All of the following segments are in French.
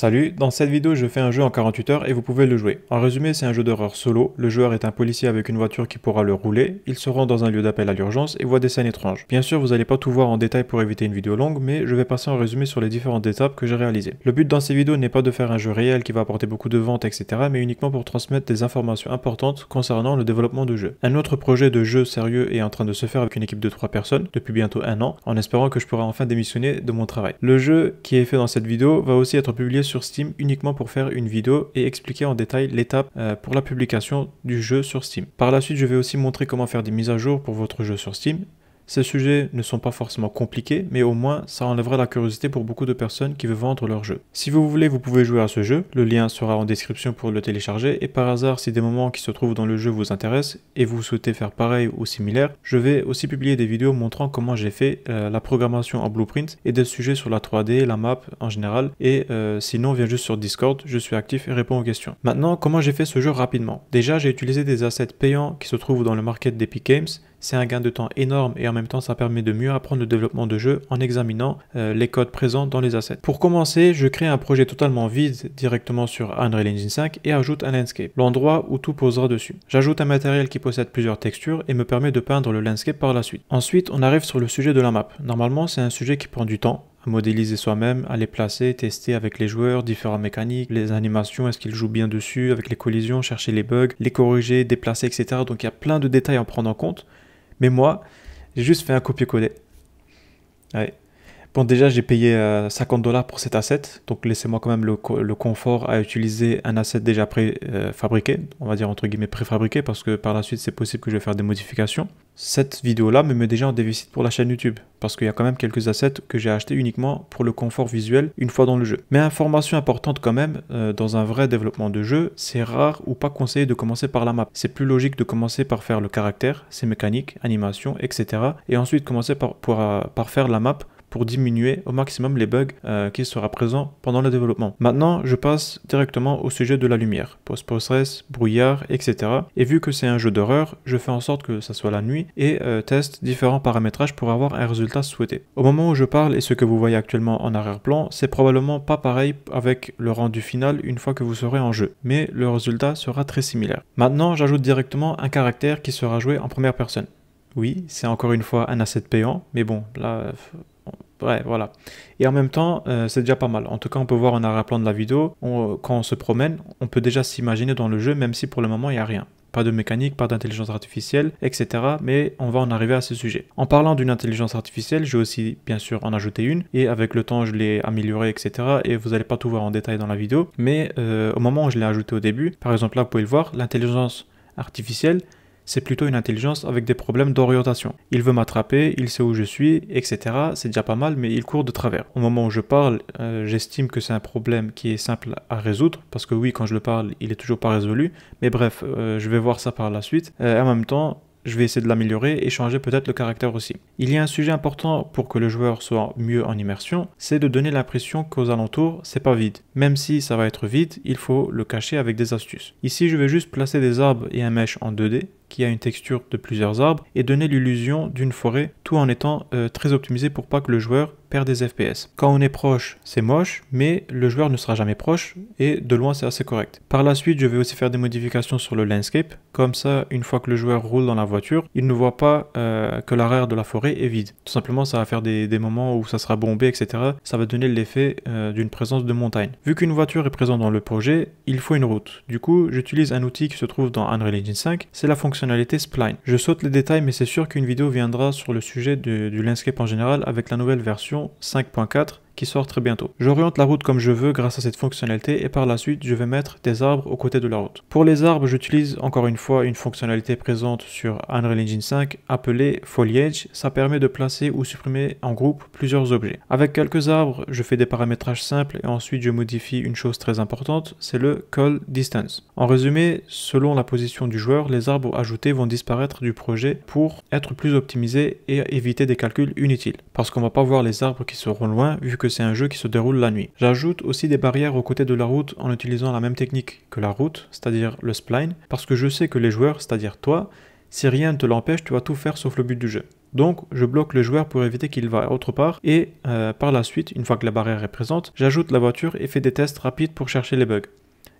Salut, dans cette vidéo je fais un jeu en 48 heures et vous pouvez le jouer. En résumé c'est un jeu d'horreur solo, le joueur est un policier avec une voiture qui pourra le rouler, il se rend dans un lieu d'appel à l'urgence et voit des scènes étranges. Bien sûr vous n'allez pas tout voir en détail pour éviter une vidéo longue mais je vais passer en résumé sur les différentes étapes que j'ai réalisées. Le but dans ces vidéos n'est pas de faire un jeu réel qui va apporter beaucoup de ventes etc mais uniquement pour transmettre des informations importantes concernant le développement de jeu. Un autre projet de jeu sérieux est en train de se faire avec une équipe de 3 personnes depuis bientôt un an en espérant que je pourrai enfin démissionner de mon travail. Le jeu qui est fait dans cette vidéo va aussi être publié sur sur Steam uniquement pour faire une vidéo et expliquer en détail l'étape euh, pour la publication du jeu sur Steam. Par la suite, je vais aussi montrer comment faire des mises à jour pour votre jeu sur Steam ces sujets ne sont pas forcément compliqués, mais au moins ça enlèvera la curiosité pour beaucoup de personnes qui veulent vendre leur jeu. Si vous voulez, vous pouvez jouer à ce jeu, le lien sera en description pour le télécharger, et par hasard, si des moments qui se trouvent dans le jeu vous intéressent, et vous souhaitez faire pareil ou similaire, je vais aussi publier des vidéos montrant comment j'ai fait euh, la programmation en blueprint, et des sujets sur la 3D, la map en général, et euh, sinon, viens juste sur Discord, je suis actif et réponds aux questions. Maintenant, comment j'ai fait ce jeu rapidement Déjà, j'ai utilisé des assets payants qui se trouvent dans le market d'Epic Games, c'est un gain de temps énorme et en même temps ça permet de mieux apprendre le développement de jeu en examinant euh, les codes présents dans les assets. Pour commencer, je crée un projet totalement vide directement sur Unreal Engine 5 et ajoute un landscape, l'endroit où tout posera dessus. J'ajoute un matériel qui possède plusieurs textures et me permet de peindre le landscape par la suite. Ensuite, on arrive sur le sujet de la map. Normalement, c'est un sujet qui prend du temps, à modéliser soi-même, à les placer, tester avec les joueurs, différentes mécaniques, les animations, est-ce qu'ils jouent bien dessus, avec les collisions, chercher les bugs, les corriger, déplacer, etc. Donc il y a plein de détails à prendre en compte. Mais moi, j'ai juste fait un copier-coller. Allez Bon, déjà, j'ai payé 50 euh, dollars pour cet asset, donc laissez-moi quand même le, confort à utiliser un asset déjà préfabriqué, euh, fabriqué on va dire entre guillemets préfabriqué, parce que par la suite, c'est possible que je vais faire des modifications. Cette vidéo-là me met déjà en déficit pour la chaîne YouTube, parce qu'il y a quand même quelques assets que j'ai achetés uniquement pour le confort visuel une fois dans le jeu. Mais information importante quand même, euh, dans un vrai développement de jeu, c'est rare ou pas conseillé de commencer par la map. C'est plus logique de commencer par faire le caractère, ses mécaniques, animations, etc. Et ensuite commencer par, par faire la map pour diminuer au maximum les bugs euh, qui sera présent pendant le développement. Maintenant, je passe directement au sujet de la lumière, post-process, brouillard, etc. Et vu que c'est un jeu d'horreur, je fais en sorte que ça soit la nuit et euh, teste différents paramétrages pour avoir un résultat souhaité. Au moment où je parle et ce que vous voyez actuellement en arrière-plan, c'est probablement pas pareil avec le rendu final une fois que vous serez en jeu, mais le résultat sera très similaire. Maintenant, j'ajoute directement un caractère qui sera joué en première personne oui, c'est encore une fois un asset payant, mais bon, là, bref, voilà. Et en même temps, euh, c'est déjà pas mal. En tout cas, on peut voir en arrière-plan de la vidéo, quand on se promène, on peut déjà s'imaginer dans le jeu, même si pour le moment, il n'y a rien. Pas de mécanique, pas d'intelligence artificielle, etc. Mais on va en arriver à ce sujet. En parlant d'une intelligence artificielle, j'ai aussi bien sûr en ajouté une, et avec le temps je l'ai améliorée, etc. Et vous n'allez pas tout voir en détail dans la vidéo, mais euh, au moment où je l'ai ajouté au début, par exemple là vous pouvez le voir, l'intelligence artificielle, c'est plutôt une intelligence avec des problèmes d'orientation. Il veut m'attraper, il sait où je suis, etc. C'est déjà pas mal, mais il court de travers. Au moment où je parle, euh, j'estime que c'est un problème qui est simple à résoudre, parce que oui, quand je le parle, il est toujours pas résolu. Mais bref, euh, je vais voir ça par la suite. Euh, en même temps, je vais essayer de l'améliorer et changer peut-être le caractère aussi. Il y a un sujet important pour que le joueur soit mieux en immersion, c'est de donner l'impression qu'aux alentours, c'est pas vide. Même si ça va être vide, il faut le cacher avec des astuces. Ici, je vais juste placer des arbres et un mèche en 2D qui a une texture de plusieurs arbres et donner l'illusion d'une forêt tout en étant euh, très optimisé pour pas que le joueur perd des FPS. Quand on est proche, c'est moche, mais le joueur ne sera jamais proche et de loin c'est assez correct. Par la suite, je vais aussi faire des modifications sur le landscape. Comme ça, une fois que le joueur roule dans la voiture, il ne voit pas euh, que l'arrière de la forêt est vide. Tout simplement, ça va faire des, moments où ça sera bombé, etc. Ça va donner l'effet euh, d'une présence de montagne. Vu qu'une voiture est présente dans le projet, il faut une route. Du coup, j'utilise un outil qui se trouve dans Unreal Engine 5, c'est la fonctionnalité Spline. Je saute les détails, mais c'est sûr qu'une vidéo viendra sur le sujet du landscape en général avec la nouvelle version 5.4 qui sort très bientôt. J'oriente la route comme je veux grâce à cette fonctionnalité et par la suite je vais mettre des arbres aux côtés de la route. Pour les arbres, j'utilise encore une fois une fonctionnalité présente sur Unreal Engine 5 appelée Foliage. Ça permet de placer ou supprimer en groupe plusieurs objets. Avec quelques arbres, je fais des paramétrages simples et ensuite je modifie une chose très importante, c'est le call distance. En résumé, selon la position du joueur, les arbres ajoutés vont disparaître du projet pour être plus optimisés et éviter des calculs inutiles. Parce qu'on va pas voir les arbres qui seront loin vu que c'est un jeu qui se déroule la nuit. J'ajoute aussi des barrières aux côtés de la route en utilisant la même technique que la route, c'est-à-dire le spline, parce que je sais que les joueurs, c'est-à-dire toi, si rien ne te l'empêche, tu vas tout faire sauf le but du jeu. Donc, je bloque le joueur pour éviter qu'il va autre part et euh, par la suite, une fois que la barrière est présente, j'ajoute la voiture et fais des tests rapides pour chercher les bugs.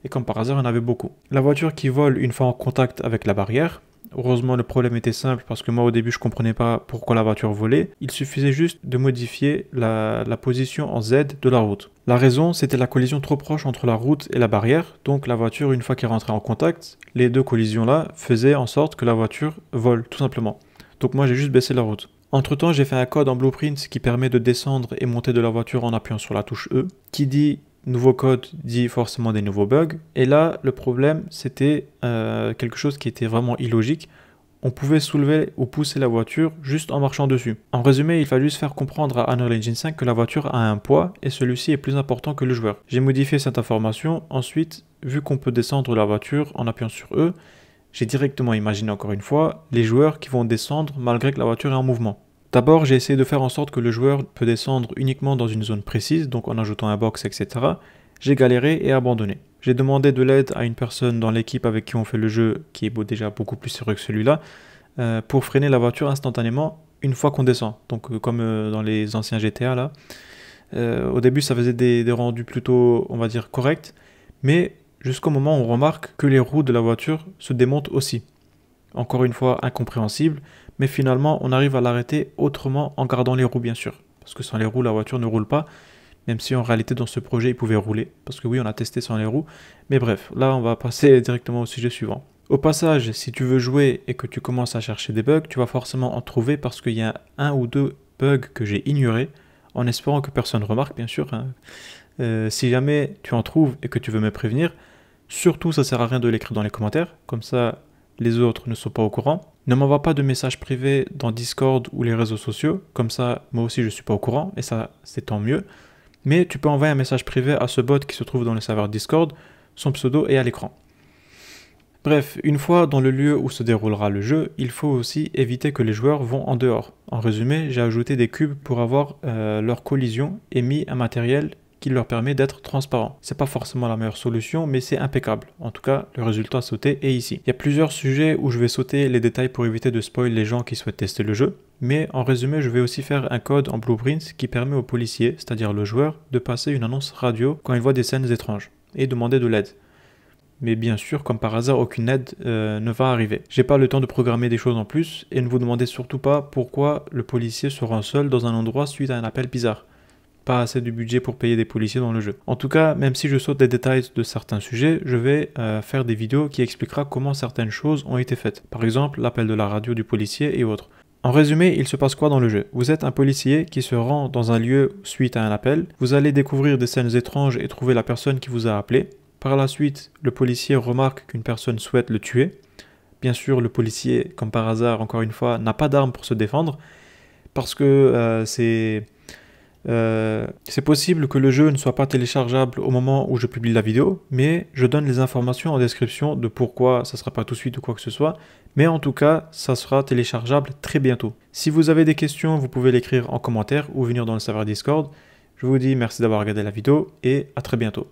Et comme par hasard, il y en avait beaucoup. La voiture qui vole une fois en contact avec la barrière, Heureusement, le problème était simple parce que moi au début je comprenais pas pourquoi la voiture volait. Il suffisait juste de modifier la, la position en Z de la route. La raison, c'était la collision trop proche entre la route et la barrière, donc la voiture, une fois qu'elle rentrait en contact, les deux collisions-là faisaient en sorte que la voiture vole, tout simplement. Donc moi j'ai juste baissé la route. Entre temps, j'ai fait un code en blueprint qui permet de descendre et monter de la voiture en appuyant sur la touche E, qui dit nouveau code dit forcément des nouveaux bugs. Et là, le problème, c'était euh, quelque chose qui était vraiment illogique. On pouvait soulever ou pousser la voiture juste en marchant dessus. En résumé, il fallut se faire comprendre à Unreal Engine 5 que la voiture a un poids et celui-ci est plus important que le joueur. J'ai modifié cette information. Ensuite, vu qu'on peut descendre la voiture en appuyant sur E, j'ai directement imaginé encore une fois les joueurs qui vont descendre malgré que la voiture est en mouvement. D'abord, j'ai essayé de faire en sorte que le joueur peut descendre uniquement dans une zone précise, donc en ajoutant un box, etc. J'ai galéré et abandonné. J'ai demandé de l'aide à une personne dans l'équipe avec qui on fait le jeu, qui est déjà beaucoup plus sérieux que celui-là, euh, pour freiner la voiture instantanément une fois qu'on descend. Donc euh, comme euh, dans les anciens GTA là. au début ça faisait des, des, rendus plutôt, on va dire, corrects, mais jusqu'au moment où on remarque que les roues de la voiture se démontent aussi. Encore une fois, incompréhensible, mais finalement, on arrive à l'arrêter autrement en gardant les roues, bien sûr. Parce que sans les roues, la voiture ne roule pas, même si en réalité, dans ce projet, il pouvait rouler. Parce que oui, on a testé sans les roues. Mais bref, là, on va passer directement au sujet suivant. Au passage, si tu veux jouer et que tu commences à chercher des bugs, tu vas forcément en trouver parce qu'il y a un ou deux bugs que j'ai ignorés, en espérant que personne remarque, bien sûr. Hein. Euh, si jamais tu en trouves et que tu veux me prévenir, surtout ça sert à rien de l'écrire dans les commentaires, comme ça les autres ne sont pas au courant. Ne m'envoie pas de messages privé dans Discord ou les réseaux sociaux, comme ça moi aussi je ne suis pas au courant, et ça c'est tant mieux. Mais tu peux envoyer un message privé à ce bot qui se trouve dans le serveur Discord, son pseudo est à l'écran. Bref, une fois dans le lieu où se déroulera le jeu, il faut aussi éviter que les joueurs vont en dehors. En résumé, j'ai ajouté des cubes pour avoir euh, leur collision et mis un matériel qui leur permet d'être transparent. C'est pas forcément la meilleure solution, mais c'est impeccable. En tout cas, le résultat sauté est ici. Il y a plusieurs sujets où je vais sauter les détails pour éviter de spoil les gens qui souhaitent tester le jeu. Mais en résumé, je vais aussi faire un code en Blueprint qui permet au policier, c'est-à-dire le joueur, de passer une annonce radio quand il voit des scènes étranges et demander de l'aide. Mais bien sûr, comme par hasard, aucune aide euh, ne va arriver. J'ai pas le temps de programmer des choses en plus et ne vous demandez surtout pas pourquoi le policier se rend seul dans un endroit suite à un appel bizarre pas assez de budget pour payer des policiers dans le jeu. En tout cas, même si je saute des détails de certains sujets, je vais euh, faire des vidéos qui expliquera comment certaines choses ont été faites. Par exemple, l'appel de la radio du policier et autres. En résumé, il se passe quoi dans le jeu Vous êtes un policier qui se rend dans un lieu suite à un appel. Vous allez découvrir des scènes étranges et trouver la personne qui vous a appelé. Par la suite, le policier remarque qu'une personne souhaite le tuer. Bien sûr, le policier, comme par hasard, encore une fois, n'a pas d'arme pour se défendre parce que euh, c'est euh, c'est possible que le jeu ne soit pas téléchargeable au moment où je publie la vidéo, mais je donne les informations en description de pourquoi ça ne sera pas tout de suite ou quoi que ce soit, mais en tout cas, ça sera téléchargeable très bientôt. Si vous avez des questions, vous pouvez l'écrire en commentaire ou venir dans le serveur Discord. Je vous dis merci d'avoir regardé la vidéo et à très bientôt.